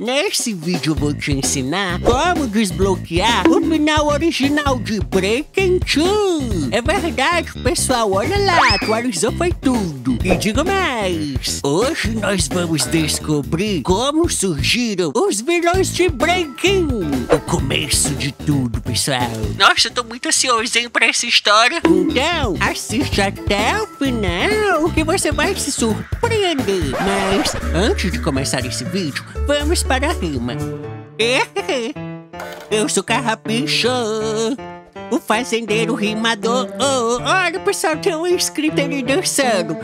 Nesse vídeo vou te ensinar como desbloquear o final original de Breaking É verdade, pessoal, olha lá, atualizou foi tudo. E digo mais, hoje nós vamos descobrir como surgiram os vilões de Breaking. O começo de tudo, pessoal. Nossa, eu tô muito ansioso, hein, pra essa história. Então, assiste até o final, que você vai se surpreender. Mas, antes de começar esse vídeo, vamos para a rima. É, é, é. Eu sou carrapicho, o fazendeiro rimador. Olha o pessoal tem um inscrito ali dançando.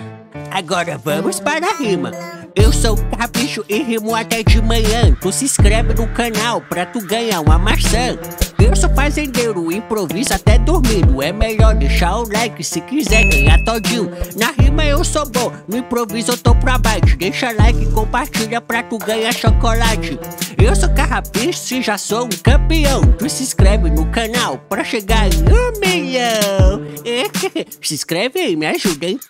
Agora vamos para a rima. Eu sou o carrapicho e rimo até de manhã. Tu se inscreve no canal pra tu ganhar uma maçã. Eu sou fazendeiro, improviso até dormindo É melhor deixar o like se quiser ganhar todinho Na rima eu sou bom, no improviso eu tô pra baixo Deixa like e compartilha pra tu ganhar chocolate Eu sou carrapicho e já sou um campeão Tu se inscreve no canal pra chegar em um milhão Se inscreve aí, me ajuda, hein?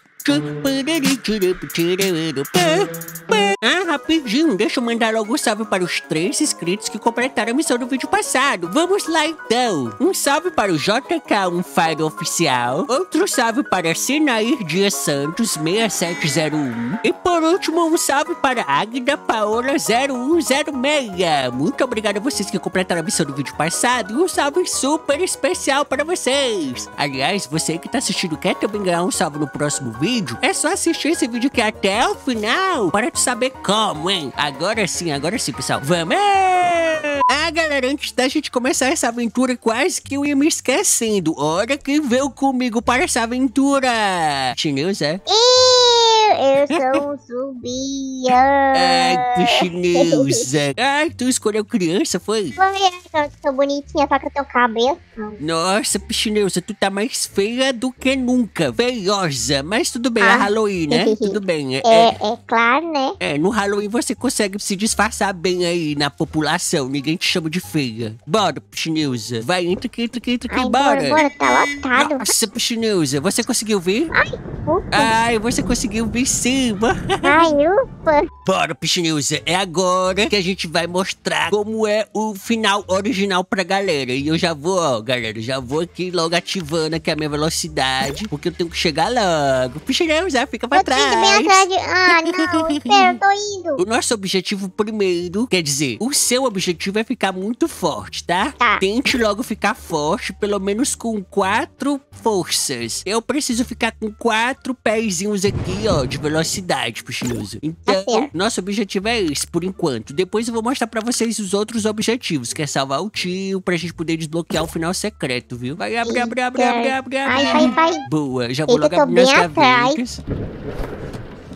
Ah, rapidinho, deixa eu mandar logo um salve para os três inscritos que completaram a missão do vídeo passado. Vamos lá então. Um salve para o JK, um fire oficial. Outro salve para Sinair Dias Santos, 6701. E por último, um salve para Agda Paola 0106. Muito obrigado a vocês que completaram a missão do vídeo passado. E um salve super especial para vocês. Aliás, você que está assistindo quer também ganhar um salve no próximo vídeo? vídeo. É só assistir esse vídeo aqui até o final para tu saber como, hein? Agora sim, agora sim, pessoal. Vamos! Ah, galera, antes da gente começar essa aventura, quase que eu ia me esquecendo. Hora que veio comigo para essa aventura. Chineus, é? eu sou um zumbião. Ai, tu Ai, ah, tu escolheu criança, foi? Foi, é, eu sou bonitinha, só que eu tenho cabelo. Nossa, Pichineusa, tu tá mais feia do que nunca. Feiosa, mas tudo bem, é ah. é Halloween, né? tudo bem. É, é, é, é, claro, né? É, no Halloween você consegue se disfarçar bem aí na população. Ninguém te chama de feia. Bora, Pichineusa. Vai, entra aqui, entra aqui, entra aqui, bora. Bora, bora, tá lotado. Nossa, Pichineusa, você conseguiu ver? Ai, puta. Ai, você conseguiu ver cima. Ai, upa. Bora, Pichineuza, é agora que a gente vai mostrar como é o final original pra galera. E eu já vou, ó, galera, já vou aqui logo ativando aqui a minha velocidade, porque eu tenho que chegar logo. é fica pra eu trás. Bem atrás de... Ah, não, espera, eu tô indo. O nosso objetivo primeiro, quer dizer, o seu objetivo é ficar muito forte, tá? Tá. Tente logo ficar forte, pelo menos com quatro forças. Eu preciso ficar com quatro pezinhos aqui, ó, de velocidade pro tá Então, nosso objetivo é esse, por enquanto. Depois eu vou mostrar pra vocês os outros objetivos, que é salvar o tio, pra gente poder desbloquear o final secreto, viu? Vai, abre, abre, abre, abre, abre, abre. Vai, vai, vai. Boa, já vou eu logo abrir minhas gavetas.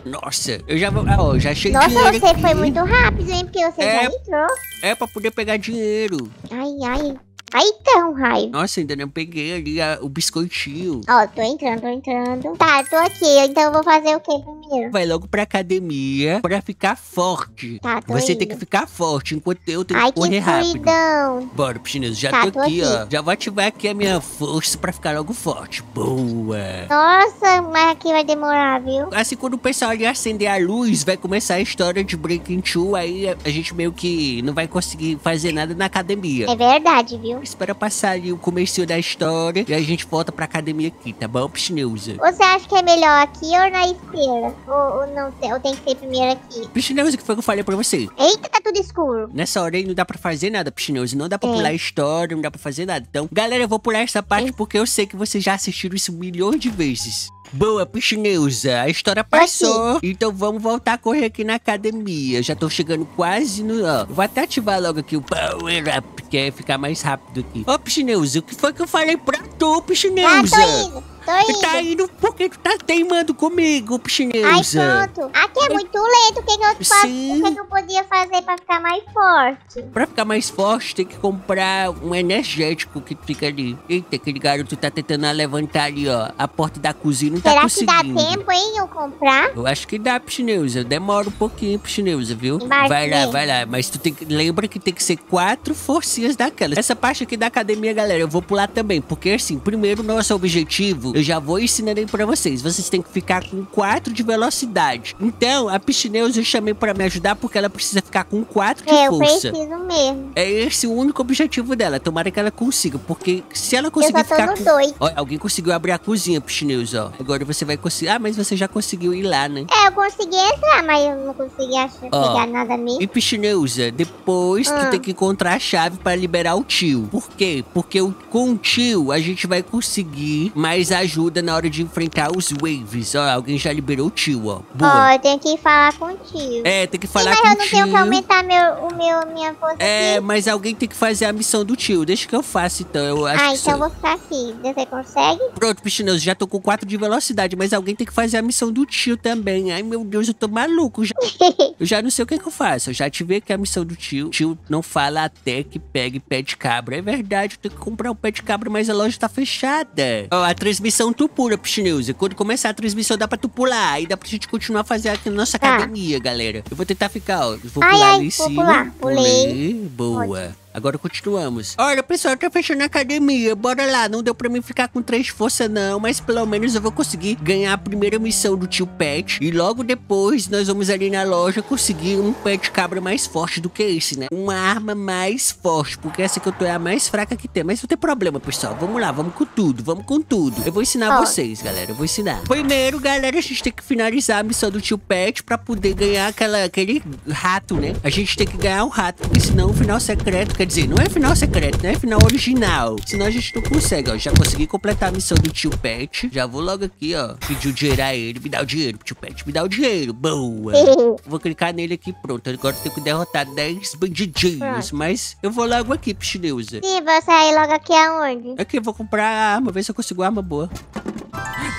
Nossa, eu já vou. Ó, já achei Nossa, dinheiro. Nossa, você aqui. foi muito rápido, hein? Porque você é, já entrou. É pra poder pegar dinheiro. Ai, ai. Aí então, raio. Nossa, ainda não peguei ali a- o biscoitinho. Ó, tô entrando, tô entrando. Tá, tô aqui. Então eu vou fazer o que primeiro? Vai logo pra academia pra ficar forte. Tá, tô Você tem que ficar forte, enquanto eu tenho Ai, que correr que rápido. Bora, Piscineiro, já Tá, tô tô aqui, ó. Já vou ativar aqui a minha força pra ficar logo forte. Boa. Nossa, mas aqui vai demorar, viu? Assim, quando o pessoal ali acender a luz, vai começar a história de Breaking Two, aí a a gente meio que não vai conseguir fazer nada na academia. É verdade, viu? espera passar ali o começo da história e a gente volta pra academia aqui, tá bom, Pisneuza? Você acha que é melhor aqui ou na esquerda? Ou, ou não tem que ser primeiro aqui? o que foi que eu falei pra você? Eita, tá tudo escuro. Nessa hora aí não dá pra fazer nada, Pisneuza. Não dá pra é. pular a história, não dá pra fazer nada. Então, galera, eu vou pular essa parte é. porque eu sei que vocês já assistiram isso milhões de vezes. Boa, Pichineuza, a história passou. Então vamos voltar a correr aqui na academia. Já tô chegando quase no... Ó, vou até ativar logo aqui o Power Up, que é ficar mais rápido aqui. Ô, Pichineuza, o que foi que eu falei pra tu, Pichineuza? Ah, tô tá indo. Tô indo. Tá indo porque tu tá teimando comigo, pichinheza. Ai, pronto. Aqui é muito lento. O que, que, eu, posso, o que, que eu podia fazer pra ficar mais forte? Pra ficar mais forte, tem que comprar um energético que fica ali. Eita, aquele garoto tá tentando levantar ali, ó. A porta da cozinha não Será tá conseguindo. Será que dá tempo, hein, eu comprar? Eu acho que dá, pichinheza. Demora um pouquinho, pichineza, viu? vai lá, vai lá. Mas tu tem que... Lembra que tem que ser quatro forcinhas daquelas. Essa parte aqui da academia, galera, eu vou pular também. Porque, assim, primeiro, nosso objetivo eu já vou ensinando aí pra vocês. Vocês têm que ficar com 4 de velocidade. Então, a Piscineus eu chamei pra me ajudar porque ela precisa ficar com 4 de é, força. Eu preciso mesmo. É esse o único objetivo dela. Tomara que ela consiga, porque se ela conseguir ficar com... Dois. Ó, alguém conseguiu abrir a cozinha, Piscineus, ó. Agora você vai conseguir... Ah, mas você já conseguiu ir lá, né? É, eu consegui entrar, mas eu não consegui achar, pegar nada mesmo. E Piscineusa, é, depois hum. tu ah. tem que encontrar a chave pra liberar o tio. Por quê? Porque com o tio a gente vai conseguir mais a ajuda na hora de enfrentar os waves. Ó, alguém já liberou o tio, ó. Boa. Ó, eu tenho que falar com o tio. É, tem que falar Sim, com o tio. Mas eu não tenho que aumentar meu, o meu, minha força É, aqui. mas alguém tem que fazer a missão do tio. Deixa que eu faça, então. Eu acho ah, então eu vou ficar aqui. Você consegue? Pronto, Pichinoso, já tô com 4 de velocidade, mas alguém tem que fazer a missão do tio também. Ai, meu Deus, eu tô maluco. Já, eu já não sei o que, que eu faço. Eu já tive que a missão do tio. O tio não fala até que pegue pé de cabra. É verdade, eu tenho que comprar um pé de cabra, mas a loja tá fechada. Ó, a transmissão transmissão, tu pula pro Quando começar a transmissão, dá pra tu pular. Aí dá pra gente continuar fazendo aqui na nossa tá. academia, galera. Eu vou tentar ficar, ó. Vou ai, pular ai, ali em cima. Pular. Pulei. Boa. Agora continuamos. Olha, pessoal, tá fechando a academia. Bora lá. Não deu pra mim ficar com três forças, não. Mas pelo menos eu vou conseguir ganhar a primeira missão do tio Pet. E logo depois, nós vamos ali na loja conseguir um pet cabra mais forte do que esse, né? Uma arma mais forte. Porque essa que eu tô é a mais fraca que tem. Mas não tem problema, pessoal. Vamos lá, vamos com tudo. Vamos com tudo. Eu vou ensinar vocês, galera. Eu vou ensinar. Primeiro, galera, a gente tem que finalizar a missão do tio Pet pra poder ganhar aquela, aquele rato, né? A gente tem que ganhar o um rato. Porque senão o final secreto Quer dizer, não é final secreto, não é Final original. Senão a gente não consegue, ó. Já consegui completar a missão do tio Pet. Já vou logo aqui, ó. Pedir o dinheiro a ele. Me dá o dinheiro, tio Pet. Me dá o dinheiro. Boa. Vou clicar nele aqui, pronto. Agora eu tenho que derrotar 10 bandidinhos. Mas eu vou logo aqui, Pichineuza. Sim, vou sair logo aqui aonde? Aqui, eu vou comprar a arma. Ver se eu consigo arma boa.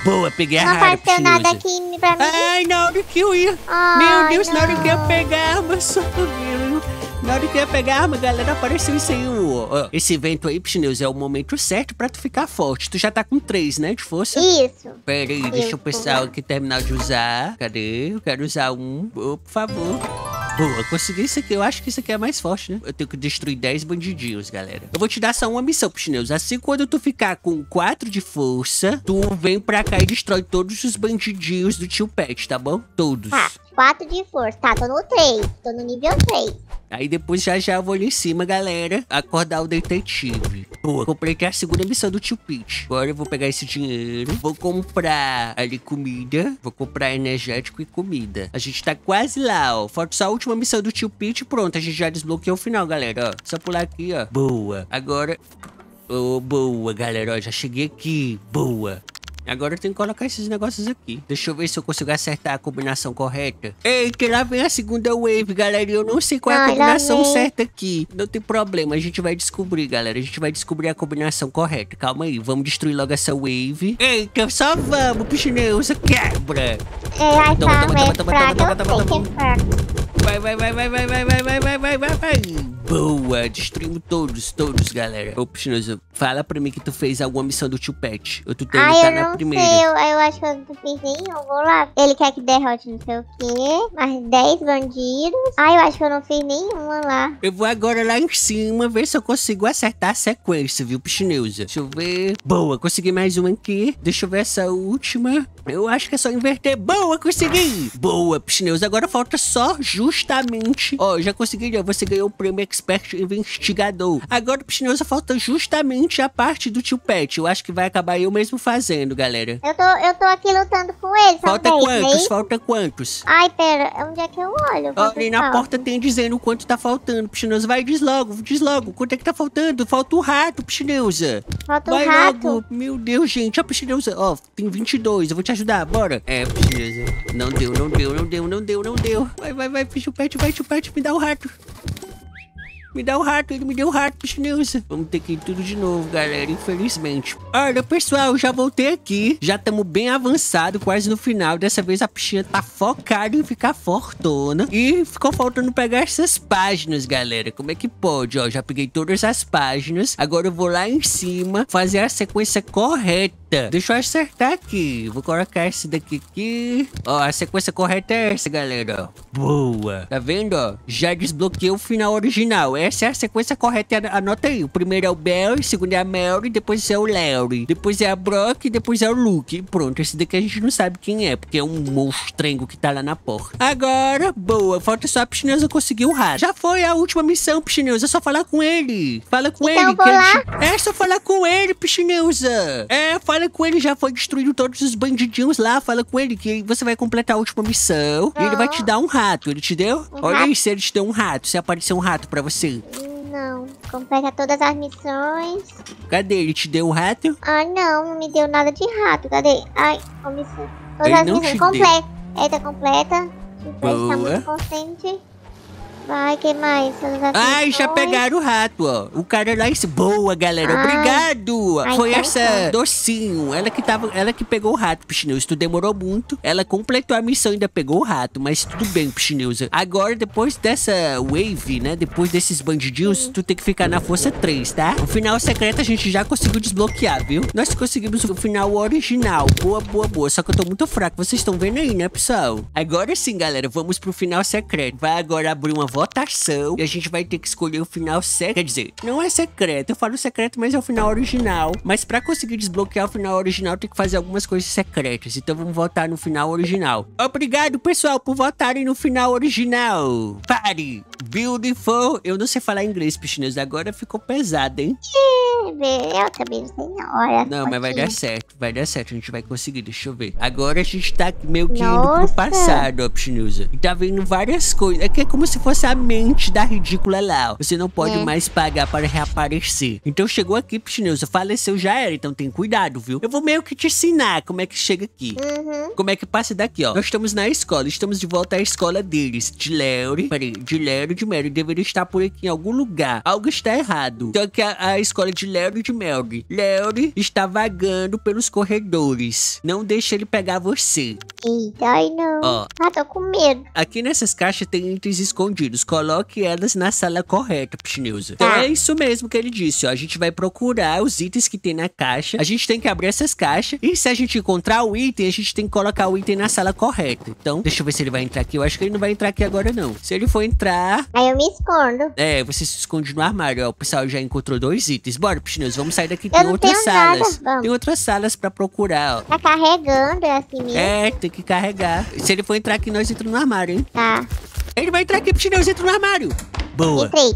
Boa, peguei a não Não apareceu nada aqui pra mim. Ai, na hora que eu ia. Meu Deus, não. na hora que eu ia pegar a arma, só meu. Na hora que eu ia pegar a arma, galera, apareceu isso aí. Esse vento aí, Pneus, é o momento certo pra tu ficar forte. Tu já tá com três, né, de força? Isso. Pera aí, deixa o pessoal aqui terminar de usar. Cadê? Eu quero usar um. Oh, por favor. Boa, consegui isso aqui. Eu acho que isso aqui é mais forte, né? Eu tenho que destruir 10 bandidinhos, galera. Eu vou te dar só uma missão, Pneus. Assim, quando tu ficar com 4 de força, tu vem pra cá e destrói todos os bandidinhos do tio Pet, tá bom? Todos. Ah. 4 de força. Tá, tô no 3. Tô no nível 3. Aí depois já já eu vou lá em cima, galera, acordar o detetive. boa completei a segunda missão do Tio Peach. Agora eu vou pegar esse dinheiro, vou comprar ali comida, vou comprar energético e comida. A gente tá quase lá, ó. Falta só a última missão do Tio Peach pronto. A gente já desbloqueou o final, galera, ó. Só pular aqui, ó. Boa. Agora... Oh, boa, galera. Ó, já cheguei aqui. Boa. Agora eu tenho que colocar esses negócios aqui. Deixa eu ver se eu consigo acertar a combinação correta. Eita, lá vem a segunda wave, galera. E eu não sei qual é a combinação certa aqui. Não tem problema, a gente vai descobrir, galera. A gente vai descobrir a combinação correta. Calma aí, vamos destruir logo essa wave. Eita, só vamos, pichineusa. Quebra. Toma, toma, toma, toma, toma, toma, Vai, vai, vai, vai, vai, vai, vai, vai, vai, vai, vai. Boa, destruímos todos, todos, galera. Ô, Pixinoso, fala pra mim que tu fez alguma missão do tio Pet. Eu tu tem ah, na primeira. Sei, eu, eu acho que eu fiz em eu vou lá. Ele quer que derrote não sei o quê. Mais 10 bandidos. Ah, eu acho que eu não fiz nenhuma lá. Eu vou agora lá em cima ver se eu consigo acertar a sequência, viu, Pixineusa? Deixa eu ver. Boa, consegui mais uma aqui. Deixa eu ver essa última. Eu acho que é só inverter. Boa, consegui! Boa, Pixineusa. Agora falta só justamente... Ó, já consegui, já. Você ganhou o prêmio Expert esperto investigador. Agora pro falta justamente a parte do tio Pet. Eu acho que vai acabar eu mesmo fazendo, galera. Eu tô, eu tô aqui lutando com ele. Falta quantos? Né? Falta quantos? Ai, pera. É onde é que eu olho? Ó, ali na porta tem dizendo quanto tá faltando. Pichineuza, vai, diz logo, diz logo. Quanto é que tá faltando? Falta o rato, Pichineuza. Falta vai rato. Logo. Meu Deus, gente. Ó, Pichineuza, ó, tem 22. Eu vou te ajudar, bora. É, Pichineuza. Não deu, não deu, não deu, não deu, não deu. Vai, vai, vai, Pichupete, vai, Pichupete, me dá o rato. Me dá o um rato, ele me deu o um rato, Sneuza. Vamos ter que ir tudo de novo, galera, infelizmente. Olha, pessoal, já voltei aqui. Já estamos bem avançado, quase no final. Dessa vez a pichinha tá focada em ficar fortona. E ficou faltando pegar essas páginas, galera. Como é que pode? Ó, já peguei todas as páginas. Agora eu vou lá em cima fazer a sequência correta. Deixa eu acertar aqui. Vou colocar esse daqui aqui. Ó, a sequência correta é essa, galera. Boa. Tá vendo, ó? Já desbloqueei o final original. É essa é a sequência correta. É Anota aí. O primeiro é o Barry, o segundo é a Mary, depois é o Larry, depois é a Brock, e depois é o Luke. E pronto, esse daqui a gente não sabe quem é, porque é um monstrengo que tá lá na porta. Agora, boa, falta só a Pichineusa conseguir o rato. Já foi a última missão, Pichineusa, é só falar com ele. Fala com então, ele. Vou lá. É só falar com ele, Pichineusa. É, fala com ele, já foi destruído todos os bandidinhos lá, fala com ele que você vai completar a última missão e ele vai te dar um rato, ele te deu? Um Olha rato. aí se ele te deu um rato, se aparecer um rato pra você não, completa todas as missões. Cadê? Ele te deu o rato? Ah, não, não me deu nada de rato. Cadê? Ai, comissão. Todas ele as missões completas. Essa completa. Tipo, tá Boa. Está muito consciente. Vai, que mais? Ai, já pegaram o rato, ó. O cara lá em boa, galera, Ai. obrigado. Ai, Foi então essa foi. Tá. docinho, ela que, tava, ela que pegou o rato, Pichineuza. Tu demorou muito, ela completou a missão e ainda pegou o rato, mas tudo bem, Pichineuza. Agora, depois dessa wave, né, depois desses bandidinhos, tu tem que ficar na força 3, tá? O final secreto a gente já conseguiu desbloquear, viu? Nós conseguimos o final original. Boa, boa, boa. Só que eu tô muito fraco, vocês estão vendo aí, né, pessoal? Agora sim, galera, vamos pro final secreto. Vai agora abrir uma votação e a gente vai ter que escolher o final secreto. Quer dizer, não é secreto. Eu falo secreto, mas é o final original. Mas pra conseguir desbloquear o final original, tem que fazer algumas coisas secretas. Então vamos votar no final original. Obrigado, pessoal, por votarem no final original. Pare! Beautiful. Eu não sei falar inglês, Pichinhas. Agora ficou pesado, hein? Eu também não sei na hora. Não, mas vai dar certo. Vai dar certo. A gente vai conseguir. Deixa eu ver. Agora a gente tá meio que Nossa. indo pro passado, ó, Pichinhas. E tá vendo várias coisas. É que é como se fosse imensamente da ridícula Lau. Você não pode é. mais pagar para reaparecer. Então chegou aqui, Pichineusa, faleceu já era, então tem cuidado, viu? Eu vou meio que te ensinar como é que chega aqui. Uhum. Como é que passa daqui, ó. Nós estamos na escola, estamos de volta à escola deles. De Larry, peraí, de Larry de Mary. Deveria estar por aqui em algum lugar. Algo está errado. Então aqui é a, escola de Larry e de Mary. Larry está vagando pelos corredores. Não deixe ele pegar você. Eita, ai não. Ó. Ah, tô com medo. Aqui nessas caixas tem itens escondidos. Coloque elas na sala correta, Pichneusa. Tá. É isso mesmo que ele disse, ó. A gente vai procurar os itens que tem na caixa. A gente tem que abrir essas caixas. E se a gente encontrar o item, a gente tem que colocar o item na sala correta. Então, deixa eu ver se ele vai entrar aqui. Eu acho que ele não vai entrar aqui agora, não. Se ele for entrar... Aí eu me escondo. É, você se esconde no armário, ó. O pessoal já encontrou dois itens. Bora, Pichneusa, vamos sair daqui. Tem outras salas. Tem outras salas pra procurar, ó. Tá carregando, é assim mesmo? É, tem que carregar. Se ele for entrar aqui, nós entramos no armário, hein? Tá. Ele vai entrar aqui pro chinãozinho no armário. Boa. Entrei.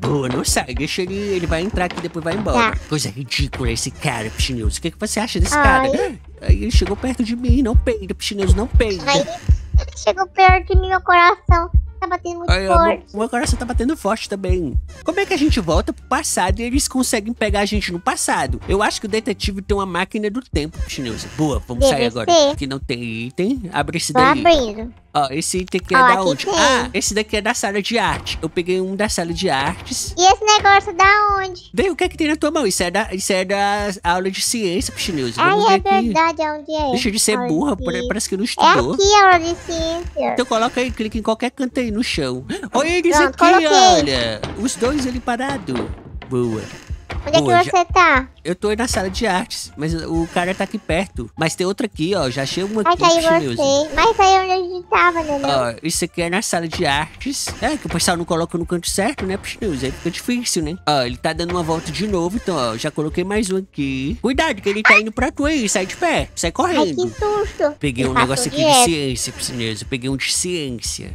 Boa, não sai. Deixa ele. Ele vai entrar aqui e depois vai embora. Tá. Coisa ridícula esse cara, Pichineuso. O que, que você acha desse Ai. cara? Né? Aí ele chegou perto de mim, não peida, Pichineuso, não peida. Aí ele chegou perto de mim, meu coração tá batendo muito Ai, forte. Meu, meu coração tá batendo forte também. Como é que a gente volta pro passado e eles conseguem pegar a gente no passado? Eu acho que o detetive tem uma máquina do tempo, Pichineuso. Boa, vamos Deve sair agora. que Aqui não tem item. Abre esse Tô daí. abrindo. Ó, esse item aqui é Ó, ah, da onde? tem. Ah, esse daqui é da sala de arte. Eu peguei um da sala de artes. E esse negócio da onde? Vem, o que é que tem na tua mão? Isso é da, isso é da aula de ciência, Pichineuse. Ah, é verdade, é onde é? Deixa de ser Aula burra, parece que não É estudou. aqui aula de ciência. Então coloca aí, clica em qualquer canto aí no chão. Olha eles Pronto, aqui, coloquei. olha. Os dois ali parados. Boa. Onde é que você tá? Eu tô aí na sala de artes, mas o cara tá aqui perto. Mas tem outra aqui, ó. Já achei uma aqui. Mas aí você. Mas aí onde a gente tava, né? Ó, isso aqui é na sala de artes. É, que o pessoal não coloca no canto certo, né, Pichinus? Aí fica difícil, né? Ó, ele tá dando uma volta de novo, então, ó. Já coloquei mais um aqui. Cuidado, que ele tá indo pra tu aí. Sai de pé. Sai correndo. Ai, que susto. Peguei eu um negócio aqui dieta. de ciência, Pichinus. Peguei um de ciência.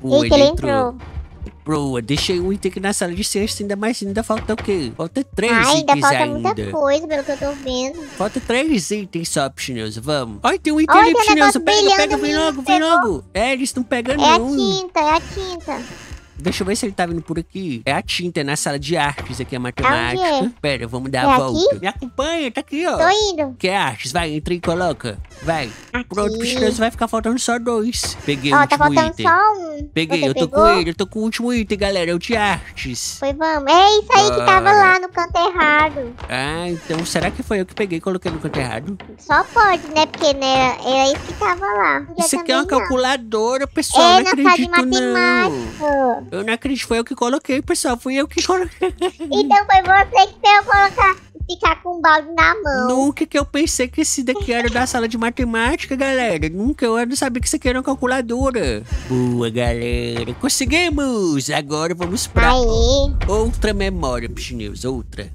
Pô, ele, ele entrou. entrou. Bro, deixa eu item aqui na sala de ciência, ainda mais ainda falta o quê? Falta três Ai, itens ainda. falta muita coisa, pelo que eu tô vendo. Falta três itens só, Pichinhoso, vamos. Olha, tem um item Olha, ali, Pichinhoso, pega, pega, vem logo, vem logo. É, eles estão pegando um. É a quinta, é a quinta. Deixa eu ver se ele tá vindo por aqui. É a tinta, é na sala de artes. Aqui a é matemática. é? Pera, vamos dar é a volta. Aqui? Me acompanha, tá aqui, ó. Tô indo. Que é artes? Vai, entra e coloca. Vai. Aqui. Pronto, bichinoso, vai ficar faltando só dois. Peguei o tá último tá faltando item. só um. Peguei, Você eu tô pegou? com ele. Eu tô com o último item, galera. É o de artes. Foi, vamos. É isso aí que tava lá no canto errado. Ah, então será que foi eu que peguei e coloquei no canto errado? Só pode, né? Porque né, era isso que tava lá. isso aqui é uma não. calculadora, pessoal. É, não, não acredito, não. Eu não acredito, foi eu que coloquei, pessoal. Fui eu que coloquei. Então foi você que veio colocar ficar com um balde na mão. Nunca que eu pensei que esse daqui era da sala de matemática, galera. Nunca eu não sabia que isso aqui era uma calculadora. Boa, galera. Conseguimos! Agora vamos pra Aê. outra memória, Pichinhos. Outra.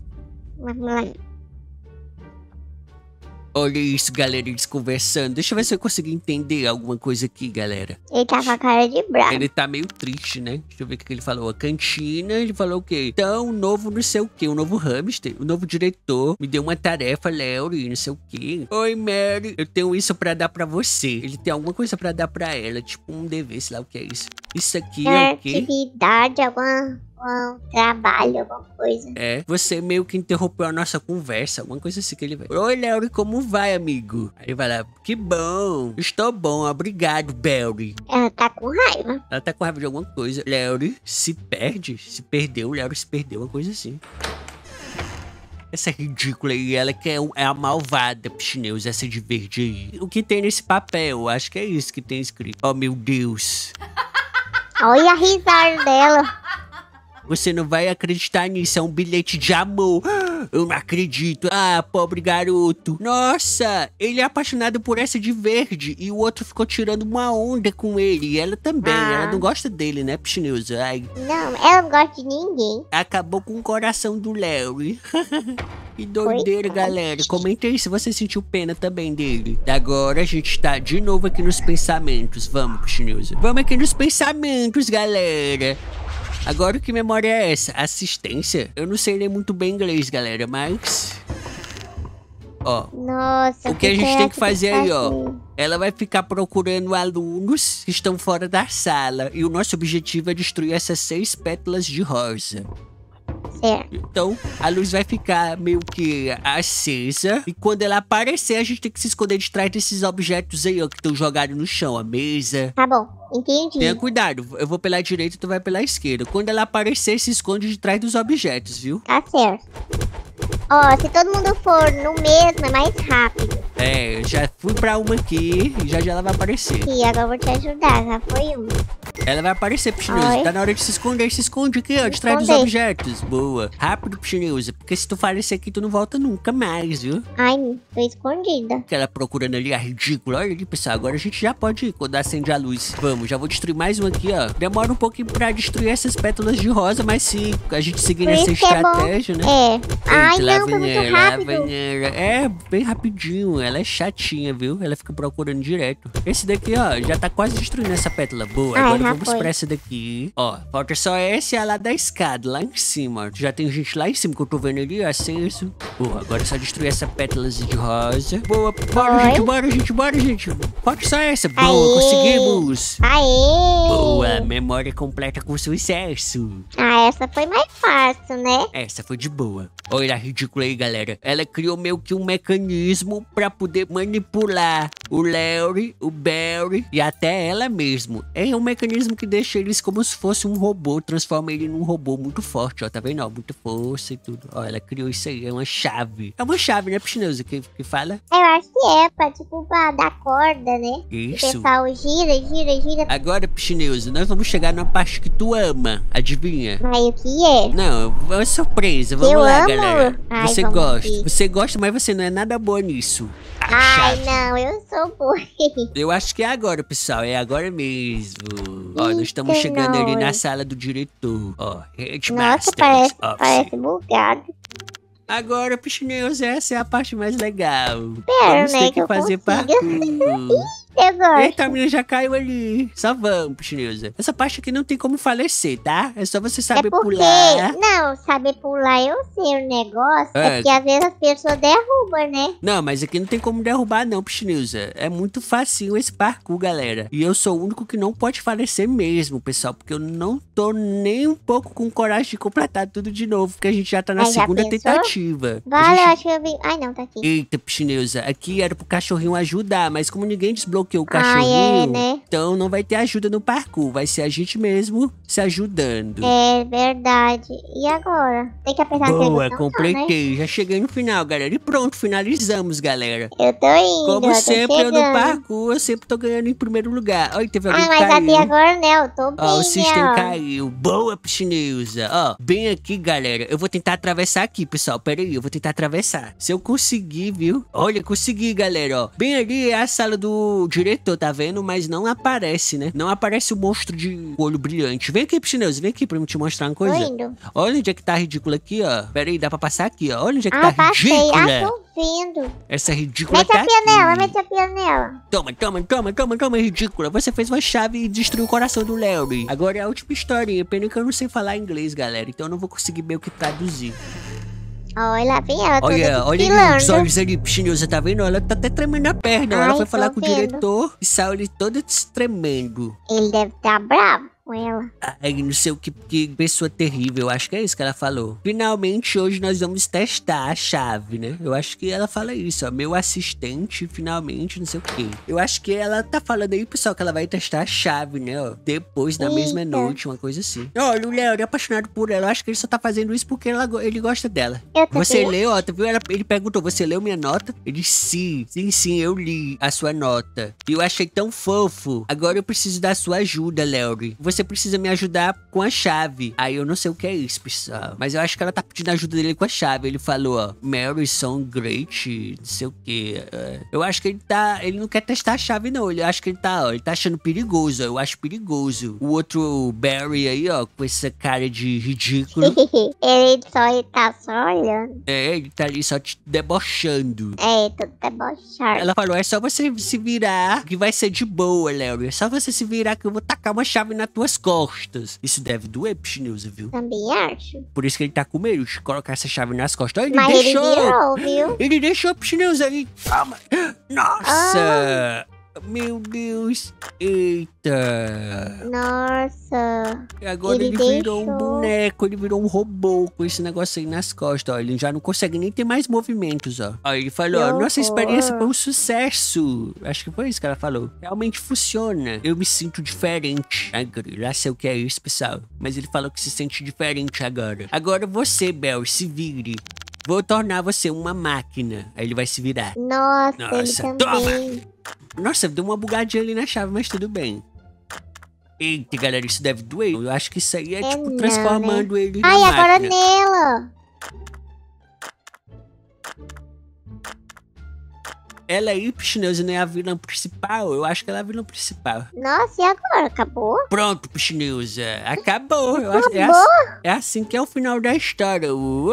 Vamos lá. Olha isso, galera, eles conversando. Deixa eu ver se eu consigo entender alguma coisa aqui, galera. Ele tá com a cara de bravo. Ele tá meio triste, né? Deixa eu ver o que ele falou. A cantina, ele falou o quê? Então, um novo não sei o quê, um novo hamster, um novo diretor me deu uma tarefa, Larry, não sei o quê. Oi, Mary, eu tenho isso pra dar pra você. Ele tem alguma coisa pra dar pra ela, tipo um dever, sei lá o que é isso. Isso aqui é o quê? Atividade, alguma trabalho, alguma coisa. É, você meio que interrompeu a nossa conversa, alguma coisa assim que ele vai. Oi, Léo, como vai, amigo? Aí ele vai lá, que bom, estou bom, obrigado, Belly. Ela tá com raiva. Ela tá com raiva de alguma coisa. Léo se perde, se perdeu, Léo se perdeu, uma coisa assim. Essa é ridícula aí, ela que é, é a malvada, Pichineuza, essa de verde aí. O que tem nesse papel? Acho que é isso que tem escrito. Oh, meu Deus. Olha a risada dela. Você não vai acreditar nisso, é um bilhete de amor. Eu não acredito. Ah, pobre garoto. Nossa, ele é apaixonado por essa de verde. E o outro ficou tirando uma onda com ele. E ela também. Ah. Ela não gosta dele, né, Pichineuza? Ai. Não, ela não gosta de ninguém. Acabou com o coração do Larry. que doideira, Oi. galera. Comenta aí se você sentiu pena também dele. Agora a gente tá de novo aqui nos pensamentos. Vamos, Pichineuza. Vamos aqui nos pensamentos, galera. Agora, que memória é essa? Assistência? Eu não sei ler muito bem inglês, galera, mas... Ó, Nossa, o que, a gente tem que fazer aí, ó. Assim. Ela vai ficar procurando alunos que estão fora da sala. E o nosso objetivo é destruir essas seis pétalas de rosa. É. Então, a luz vai ficar meio que acesa. E quando ela aparecer, a gente tem que se esconder de trás desses objetos aí, ó, que estão jogados no chão. A mesa. Tá bom. Entendi. Tenha cuidado, eu vou pela direita e tu vai pela esquerda. Quando ela aparecer, se esconde de trás dos objetos, viu? Tá certo. Ó, se todo mundo for no mesmo, é mais rápido. É, eu já fui pra uma aqui e já já ela vai aparecer. E agora eu vou te ajudar, já foi uma. Ela vai aparecer, Pichineuza. Tá na hora de se esconder. Se esconde aqui, ó, de trás dos objetos. Boa. Rápido, Pichineuza, porque se tu falecer aqui, tu não volta nunca mais, viu? Ai, tô escondida. Aquela procurando ali é ridícula. Olha ali, pessoal. Agora a gente já pode ir quando acende a luz. Vamos, já vou destruir mais um aqui, ó. Demora um pouquinho pra destruir essas pétalas de rosa, mas se a gente seguir nessa é estratégia, né? É. Eita, Ai, não, foi muito rápido. Lavanera. É, bem rapidinho. Ela é chatinha, viu? Ela fica procurando direto. Esse daqui, ó, já tá quase destruindo essa pétala. Boa, Ai, agora Vamos foi. pra essa daqui. Ó, falta só essa e a lá da escada, lá em cima. Já tem gente lá em cima que eu tô vendo ali, acesso. Boa, agora é só destruir essa pétala de rosa. Boa, bora, gente, bora, gente, bora, gente. Falta só essa. Boa, Aê. conseguimos. Aê! Boa, memória completa com sucesso. Ah, essa foi mais fácil, né? Essa foi de boa. Olha a ridícula aí, galera. Ela criou meio que um mecanismo pra poder manipular o Larry, o Barry e até ela mesmo. É um mecanismo mecanismo que deixa eles como se fosse um robô, transforma ele num robô muito forte, ó, tá vendo? Ó, muita força e tudo. Ó, ela criou isso aí, é uma chave. É uma chave, né, Pichineuza, que, que fala? Eu acho que é, pra, tipo, pra dar corda, né? Isso. O pessoal gira, gira, gira. Agora, Pichineuza, nós vamos chegar na parte que tu ama, adivinha? Mas o que é? Não, é uma surpresa, vamos eu lá, amo. galera. Ai, você gosta, ver. você gosta, mas você não é nada boa nisso. Ah, não, eu sou burro. Eu acho que é agora, pessoal. É agora mesmo. Ó, nós estamos chegando não. ali na sala do diretor. Ó, Nossa, parece, parece bugado. Agora, Pichineus, essa é a parte mais legal. Pera, Vamos né, ter que, que fazer consigo. parkour. Eu gosto. Eita, a menina já caiu ali. Só vamos, Pichinesa. Essa parte aqui não tem como falecer, tá? É só você saber é porque... pular. Não, saber pular eu sei o negócio. É. é. que às vezes as pessoas derrubam, né? Não, mas aqui não tem como derrubar não, Pichinesa. É muito facinho esse parkour, galera. E eu sou o único que não pode falecer mesmo, pessoal. Porque eu não tô nem um pouco com coragem de completar tudo de novo. Porque a gente já tá na Aí, segunda tentativa. Vale, gente... eu acho que eu vi... Ai, não, tá aqui. Eita, Pichinesa. Aqui era pro cachorrinho ajudar, mas como ninguém desbloqueou que o cachorrinho. Ah, é, né? Então não vai ter ajuda no parkour, vai ser a gente mesmo se ajudando. É verdade. E agora? Tem que apertar Boa, botão, né? completei. Né? Já cheguei no final, galera. E pronto, finalizamos, galera. Eu tô indo. Como eu sempre, eu no parkour, eu sempre tô ganhando em primeiro lugar. Olha, teve ah, alguém ah, mas caiu. até agora não, né? eu tô bem, Ó, o sistema caiu. Boa, Piscineusa. Ó, bem aqui, galera. Eu vou tentar atravessar aqui, pessoal. Pera aí, eu vou tentar atravessar. Se eu conseguir, viu? Olha, consegui, galera, ó. Bem ali é a sala do diretor, tá vendo? Mas não aparece, né? Não aparece o monstro de olho brilhante. Vem aqui, Psineus, vem aqui pra eu te mostrar uma coisa. Lindo. Olha onde é que tá ridículo aqui, ó. Pera aí, dá pra passar aqui, ó. Olha onde é que ah, tá passei. ridícula. Ah, tô vendo. Essa ridícula mete tá a pianela, aqui. mete a pianela. Toma, toma, toma, toma, toma, ridícula. Você fez uma chave e destruiu o coração do Larry. Agora é a última historinha. Pena que eu não sei falar inglês, galera. Então eu não vou conseguir meio que traduzir. Olha, lá vem ela, Olha, olha ele, os olhos ali, você tá vendo? Ela tá até tremendo a perna. Ai, ela foi falar com vendo. o diretor e saiu ali todo tremendo. Ele deve estar tá bravo com ela. Ai, não sei o que, que pessoa terrível. Acho que é isso que ela falou. Finalmente, hoje nós vamos testar a chave, né? Eu acho que ela fala isso, ó. Meu assistente, finalmente, não sei o que. Eu acho que ela tá falando aí, pessoal, que ela vai testar a chave, né? Ó, depois, na Eita. mesma noite, uma coisa assim. Olha, o Léo é apaixonado por ela. Eu acho que ele só tá fazendo isso porque ela, ele gosta dela. Eu você bem. leu, ó, tu viu? ele perguntou, você leu minha nota? Ele sim, sim, sim, eu li a sua nota. E eu achei tão fofo. Agora eu preciso da sua ajuda, Léo. Você você precisa me ajudar com a chave. Aí eu não sei o que é isso, pessoal. Mas eu acho que ela tá pedindo ajuda dele com a chave. Ele falou, ó, Mary são great, não sei o que. É, eu acho que ele tá. Ele não quer testar a chave, não. Ele acho que ele tá, ó, ele tá achando perigoso. Ó, eu acho perigoso. O outro o Barry aí, ó, com essa cara de ridículo. ele só ele tá só olhando. É, ele tá ali só te debochando. É, tô debochado. Ela falou: é só você se virar que vai ser de boa, Larry. É só você se virar que eu vou tacar uma chave na tua tuas costas. Isso deve doer, Pichineuza, viu? Também acho. Por isso que ele tá com medo de colocar essa chave nas costas. Ele Mas deixou. Ele virou, viu? Ele deixou, Pichineuza, aí. Calma. Nossa! Ah. Meu Deus! Eita! Nossa! E agora ele, ele virou um boneco, ele virou um robô com esse negócio aí nas costas, ó. Ele já não consegue nem ter mais movimentos, ó. Aí ele falou, ó, nossa experiência foi um sucesso. Acho que foi isso que ela falou. Realmente funciona. Eu me sinto diferente. Agora, sei o que é isso, pessoal. Mas ele falou que se sente diferente agora. Agora você, Bel, se vire. Vou tornar você uma máquina. Aí ele vai se virar. Nossa, Nossa ele também. Nossa, deu uma bugadinha ali na chave, mas tudo bem. Eita, galera, isso deve doer. Eu acho que isso aí é, é tipo transformando né? ele Ai, na Ai, agora máquina. nela. ela é Hipnos nem é a vilã principal? Eu acho que ela é a vilã principal. Nossa, e agora? Acabou? Pronto, Pichneusa. É. Acabou. Eu acho, é, assim, é, assim, que é o final da história. Uou.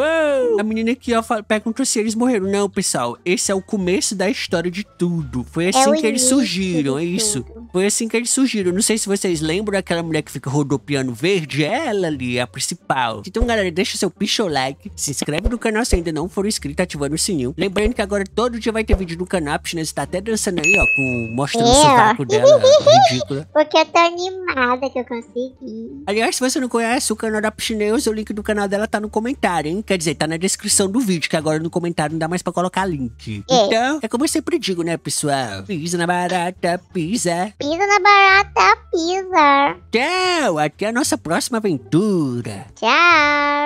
A menina aqui, ó, pergunta se eles morreram. Não, pessoal. Esse é o começo da história de tudo. Foi é assim é que eles surgiram, é isso. Tudo. Foi assim que eles surgiram. Não sei se vocês lembram daquela mulher que fica rodopiando verde. É ela ali, a principal. Então, galera, deixa seu picho like. Se inscreve no canal se ainda não for inscrito, ativando o sininho. Lembrando que agora todo dia vai ter vídeo no canal a né? tá até dançando aí, ó, com, mostrando eu? o sovaco dela, né? é ridícula. Porque eu tô animada que eu consegui. Aliás, se você não conhece o canal da Pishneus, o link do canal dela tá no comentário, hein? Quer dizer, tá na descrição do vídeo, que agora no comentário não dá mais pra colocar link. É. Então, é como eu sempre digo, né, pessoal? Pisa na barata, pisa. Pisa na barata, pisa. Tchau, até a nossa próxima aventura. Tchau.